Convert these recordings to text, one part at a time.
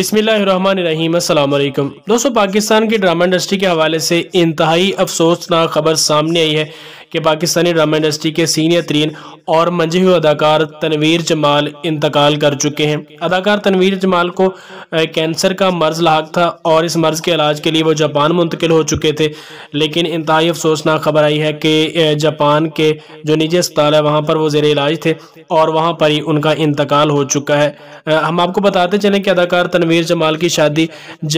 अस्सलाम वालेकुम दोस्तों पाकिस्तान की ड्रामा इंडस्ट्री के हवाले से इंतहाई अफसोसनाक खबर सामने आई है कि पाकिस्तानी ड्रामा इंडस्ट्री के सीनियर तरीन और मंझे हुए अदाकार तनवीर जमाल इंतकाल कर चुके हैं अदाकार तनवीर जमाल को कैंसर का मर्ज लाक था और इस मर्ज़ के इलाज के लिए वो जापान मुंतकिल हो चुके थे लेकिन इंतहाई अफसोसनाक खबर आई है कि जापान के जो निजी अस्पताल है वहाँ पर वो जेर इलाज थे और वहाँ पर ही उनका इंतकाल हो चुका है हम आपको बताते चलें कि अदाकार तनवीर जमाल की शादी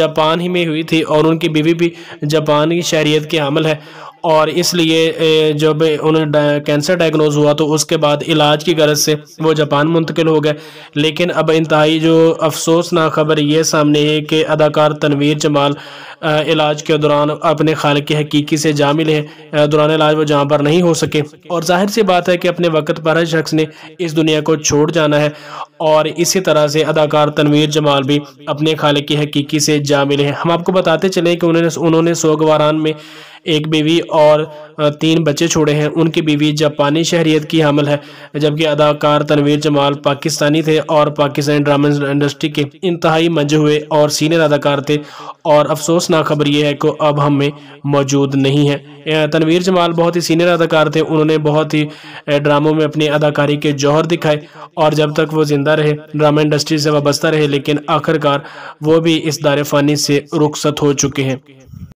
जापान ही में हुई थी और उनकी बीवी भी जापान की शहरीत की हामिल है और इसलिए जब उन्हें कैंसर डायग्नोज हुआ तो उसके बाद इलाज की गरज से वो जापान मुंतकिल हो गए लेकिन अब इंतहाई जो अफसोसनाक खबर ये सामने है कि अदाकार तनवीर जमाल इलाज के दौरान अपने खाल के हकीकी से जामिल है दौरान इलाज वो जहाँ पर नहीं हो सके और जाहिर सी बात है कि अपने वक्त पर हर शख्स ने इस दुनिया को छोड़ जाना है और इसी तरह से अदाकार तनवीर जमाल भी अपने खाले की हकीकी से जामिल हैं हम आपको बताते चले कि उन्होंने उन्होंने सोगवारान में एक बीवी और तीन बच्चे छोड़े हैं उनकी बीवी जापानी शहरीत की हामिल है जबकि अदाकार तनवीर जमाल पाकिस्तानी थे और पाकिस्तानी ड्रामा इंडस्ट्री के इंतहाई मजे हुए और सीनियर अदाकार थे और अफसोसनाक खबर यह है कि अब हमें मौजूद नहीं है तनवीर जमाल बहुत ही सीनियर अदाकार थे उन्होंने बहुत ही ड्रामों में अपनी अदाकारी के जौहर दिखाए और जब तक वो ज़िंदा रहे ड्रामा इंडस्ट्री से वाबस्ता रहे लेकिन आखिरकार वो भी इस दार फ़ानी से रुखसत हो चुके हैं